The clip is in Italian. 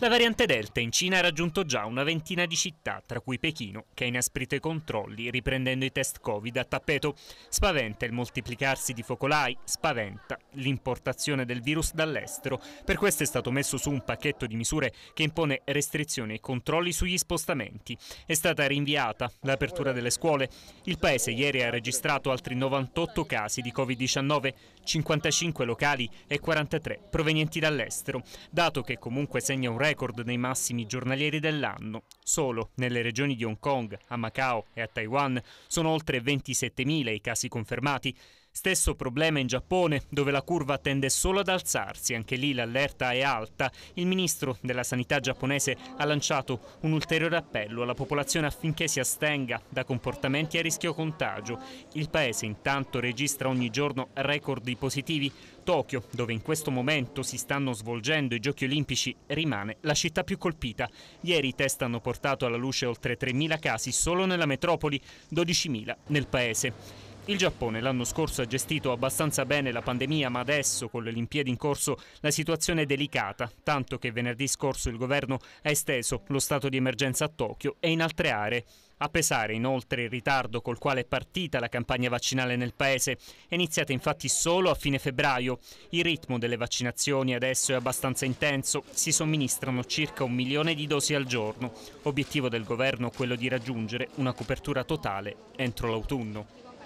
La variante Delta in Cina ha raggiunto già una ventina di città, tra cui Pechino, che ha inasprito i controlli riprendendo i test Covid a tappeto. Spaventa il moltiplicarsi di focolai, spaventa l'importazione del virus dall'estero. Per questo è stato messo su un pacchetto di misure che impone restrizioni e controlli sugli spostamenti. È stata rinviata l'apertura delle scuole. Il paese ieri ha registrato altri 98 casi di Covid-19, 55 locali e 43 provenienti dall'estero, dato che comunque segna un record record nei massimi giornalieri dell'anno. Solo nelle regioni di Hong Kong, a Macao e a Taiwan sono oltre 27.000 i casi confermati. Stesso problema in Giappone, dove la curva tende solo ad alzarsi, anche lì l'allerta è alta. Il ministro della sanità giapponese ha lanciato un ulteriore appello alla popolazione affinché si astenga da comportamenti a rischio contagio. Il paese intanto registra ogni giorno record di positivi. Tokyo, dove in questo momento si stanno svolgendo i giochi olimpici, rimane la città più colpita. Ieri i test hanno portato alla luce oltre 3.000 casi solo nella metropoli, 12.000 nel paese. Il Giappone l'anno scorso ha gestito abbastanza bene la pandemia, ma adesso con le Olimpiadi in corso la situazione è delicata, tanto che venerdì scorso il governo ha esteso lo stato di emergenza a Tokyo e in altre aree. A pesare inoltre il ritardo col quale è partita la campagna vaccinale nel paese, è iniziata infatti solo a fine febbraio. Il ritmo delle vaccinazioni adesso è abbastanza intenso, si somministrano circa un milione di dosi al giorno. Obiettivo del governo quello di raggiungere una copertura totale entro l'autunno.